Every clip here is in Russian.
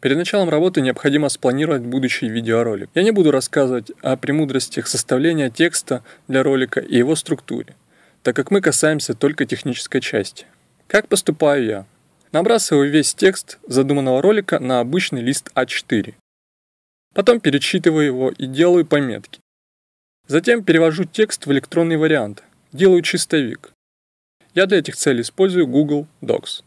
Перед началом работы необходимо спланировать будущий видеоролик. Я не буду рассказывать о премудростях составления текста для ролика и его структуре, так как мы касаемся только технической части. Как поступаю я? Набрасываю весь текст задуманного ролика на обычный лист А4. Потом перечитываю его и делаю пометки. Затем перевожу текст в электронный вариант, делаю чистовик. Я для этих целей использую Google Docs.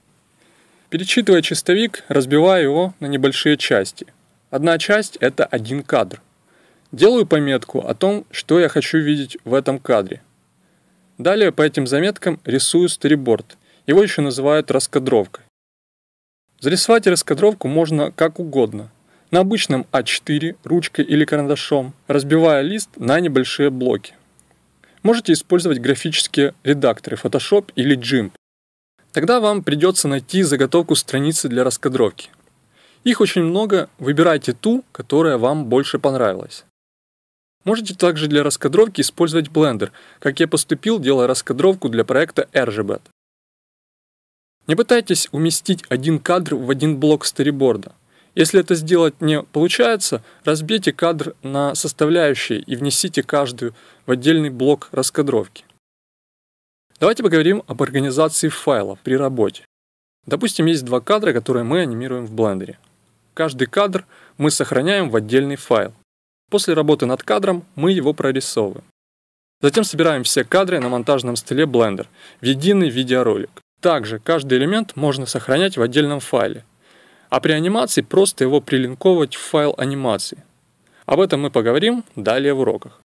Перечитывая чистовик, разбиваю его на небольшие части. Одна часть – это один кадр. Делаю пометку о том, что я хочу видеть в этом кадре. Далее по этим заметкам рисую сториборд. Его еще называют раскадровкой. Зарисовать раскадровку можно как угодно. На обычном А4 ручкой или карандашом, разбивая лист на небольшие блоки. Можете использовать графические редакторы Photoshop или GIMP. Тогда вам придется найти заготовку страницы для раскадровки. Их очень много, выбирайте ту, которая вам больше понравилась. Можете также для раскадровки использовать Blender, как я поступил, делая раскадровку для проекта RGBet. Не пытайтесь уместить один кадр в один блок сториборда. Если это сделать не получается, разбейте кадр на составляющие и внесите каждую в отдельный блок раскадровки. Давайте поговорим об организации файлов при работе. Допустим, есть два кадра, которые мы анимируем в Blender. Каждый кадр мы сохраняем в отдельный файл. После работы над кадром мы его прорисовываем. Затем собираем все кадры на монтажном столе Blender в единый видеоролик. Также каждый элемент можно сохранять в отдельном файле, а при анимации просто его прилинковывать в файл анимации. Об этом мы поговорим далее в уроках.